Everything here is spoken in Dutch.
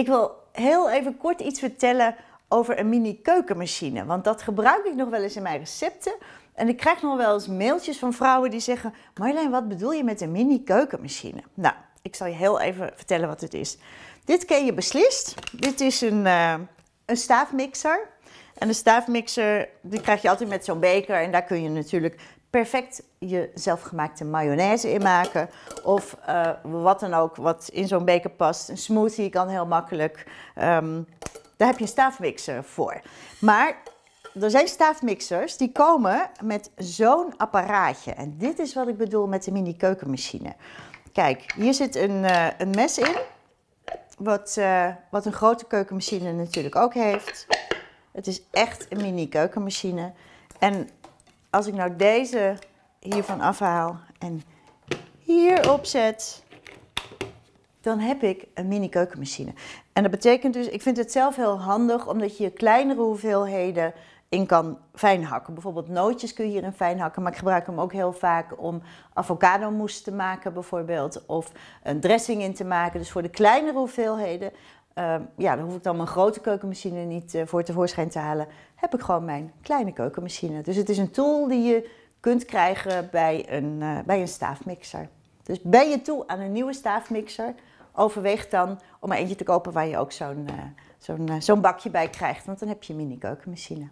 Ik wil heel even kort iets vertellen over een mini keukenmachine. Want dat gebruik ik nog wel eens in mijn recepten. En ik krijg nog wel eens mailtjes van vrouwen die zeggen... Marjolein, wat bedoel je met een mini keukenmachine? Nou, ik zal je heel even vertellen wat het is. Dit ken je beslist. Dit is een, eh, een staafmixer. En een staafmixer die krijg je altijd met zo'n beker. En daar kun je natuurlijk perfect je zelfgemaakte mayonaise in maken. Of eh, wat dan ook wat in zo'n beker past. Een smoothie kan heel makkelijk. Um, daar heb je een staafmixer voor. Maar er zijn staafmixers die komen met zo'n apparaatje. En dit is wat ik bedoel met de mini keukenmachine. Kijk, hier zit een, eh, een mes in. Wat, eh, wat een grote keukenmachine natuurlijk ook heeft. Het is echt een mini keukenmachine. En als ik nou deze hiervan afhaal en hier opzet, dan heb ik een mini keukenmachine. En dat betekent dus, ik vind het zelf heel handig omdat je kleinere hoeveelheden in kan fijn hakken. Bijvoorbeeld nootjes kun je hierin fijn hakken, maar ik gebruik hem ook heel vaak om avocado mousse te maken bijvoorbeeld, of een dressing in te maken. Dus voor de kleinere hoeveelheden uh, ja, dan hoef ik dan mijn grote keukenmachine niet uh, voor tevoorschijn te halen. Heb ik gewoon mijn kleine keukenmachine. Dus het is een tool die je kunt krijgen bij een, eh, bij een staafmixer. Dus ben je toe aan een nieuwe staafmixer, overweeg dan om er eentje te kopen waar je ook zo'n eh, zo'n zo'n bakje bij krijgt. Want dan heb je een mini keukenmachine.